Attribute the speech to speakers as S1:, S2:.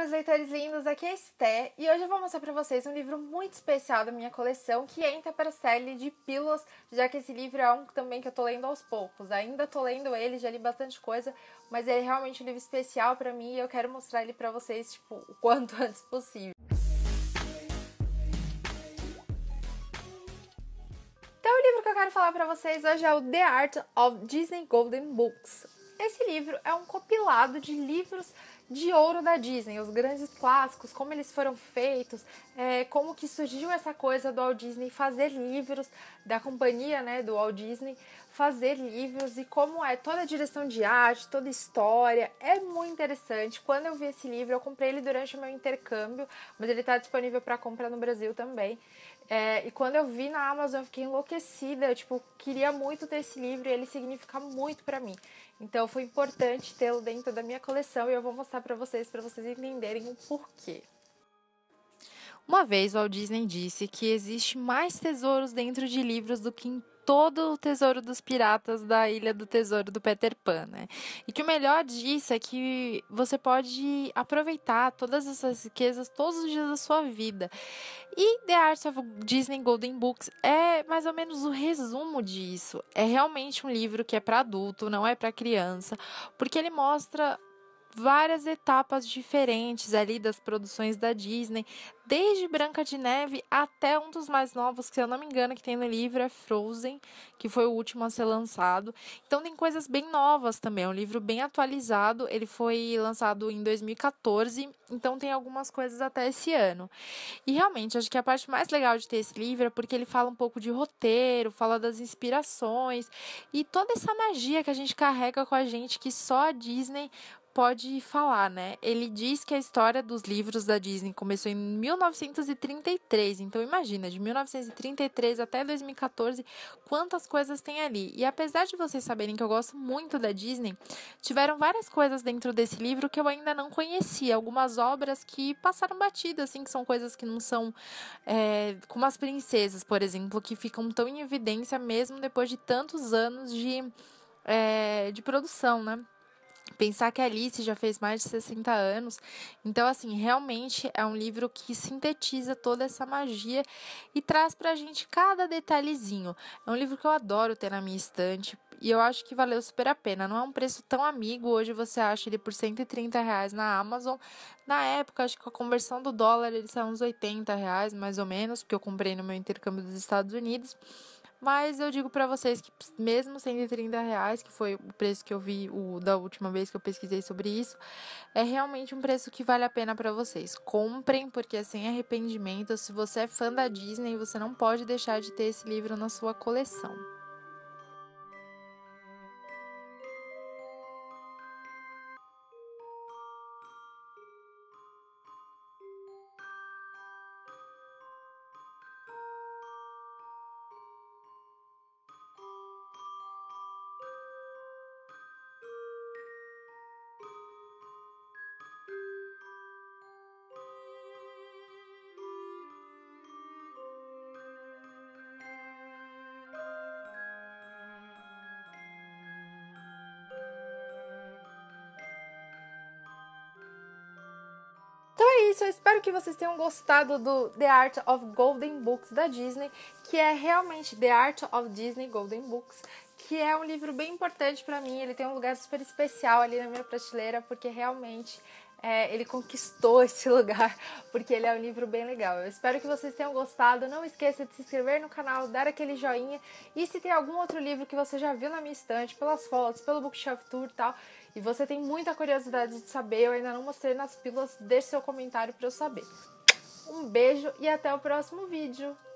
S1: meus leitores lindos, aqui é a Esté e hoje eu vou mostrar para vocês um livro muito especial da minha coleção que entra é para a série de pílulas, já que esse livro é um também que eu tô lendo aos poucos. Ainda tô lendo ele, já li bastante coisa, mas ele é realmente um livro especial para mim e eu quero mostrar ele para vocês, tipo, o quanto antes possível. Então, o livro que eu quero falar para vocês hoje é o The Art of Disney Golden Books. Esse livro é um compilado de livros de ouro da Disney, os grandes clássicos, como eles foram feitos, é, como que surgiu essa coisa do Walt Disney fazer livros da companhia, né, do Walt Disney, fazer livros e como é toda a direção de arte, toda a história. É muito interessante. Quando eu vi esse livro, eu comprei ele durante o meu intercâmbio, mas ele está disponível para compra no Brasil também. É, e quando eu vi na Amazon, eu fiquei enlouquecida. Eu, tipo, queria muito ter esse livro e ele significa muito para mim. Então, foi importante tê-lo dentro da minha coleção e eu vou mostrar para vocês, para vocês entenderem o porquê. Uma vez, Walt Disney disse que existe mais tesouros dentro de livros do que em todo o tesouro dos piratas da Ilha do Tesouro do Peter Pan, né? E que o melhor disso é que você pode aproveitar todas essas riquezas todos os dias da sua vida. E The Art of Disney Golden Books é mais ou menos o resumo disso. É realmente um livro que é para adulto, não é para criança, porque ele mostra várias etapas diferentes ali das produções da Disney, desde Branca de Neve até um dos mais novos, que se eu não me engano, que tem no livro é Frozen, que foi o último a ser lançado. Então tem coisas bem novas também, é um livro bem atualizado, ele foi lançado em 2014, então tem algumas coisas até esse ano. E realmente, acho que a parte mais legal de ter esse livro é porque ele fala um pouco de roteiro, fala das inspirações e toda essa magia que a gente carrega com a gente que só a Disney pode falar, né? Ele diz que a história dos livros da Disney começou em 1933. Então imagina, de 1933 até 2014, quantas coisas tem ali. E apesar de vocês saberem que eu gosto muito da Disney, tiveram várias coisas dentro desse livro que eu ainda não conhecia, algumas obras que passaram batidas, assim, que são coisas que não são é, como as princesas, por exemplo, que ficam tão em evidência mesmo depois de tantos anos de, é, de produção, né? Pensar que Alice já fez mais de 60 anos. Então, assim, realmente é um livro que sintetiza toda essa magia e traz pra gente cada detalhezinho. É um livro que eu adoro ter na minha estante e eu acho que valeu super a pena. Não é um preço tão amigo. Hoje você acha ele por 130 reais na Amazon. Na época, acho que com a conversão do dólar ele saiu uns 80 reais, mais ou menos, porque eu comprei no meu intercâmbio dos Estados Unidos. Mas eu digo para vocês que mesmo 130 reais, que foi o preço que eu vi o, da última vez que eu pesquisei sobre isso, é realmente um preço que vale a pena para vocês. Comprem, porque é sem arrependimento. Se você é fã da Disney, você não pode deixar de ter esse livro na sua coleção. isso, eu espero que vocês tenham gostado do The Art of Golden Books da Disney, que é realmente The Art of Disney Golden Books, que é um livro bem importante para mim. Ele tem um lugar super especial ali na minha prateleira, porque realmente é, ele conquistou esse lugar, porque ele é um livro bem legal. Eu espero que vocês tenham gostado. Não esqueça de se inscrever no canal, dar aquele joinha. E se tem algum outro livro que você já viu na minha estante, pelas fotos, pelo Bookshelf Tour e tal, e você tem muita curiosidade de saber, eu ainda não mostrei nas pílulas, deixe seu comentário para eu saber. Um beijo e até o próximo vídeo!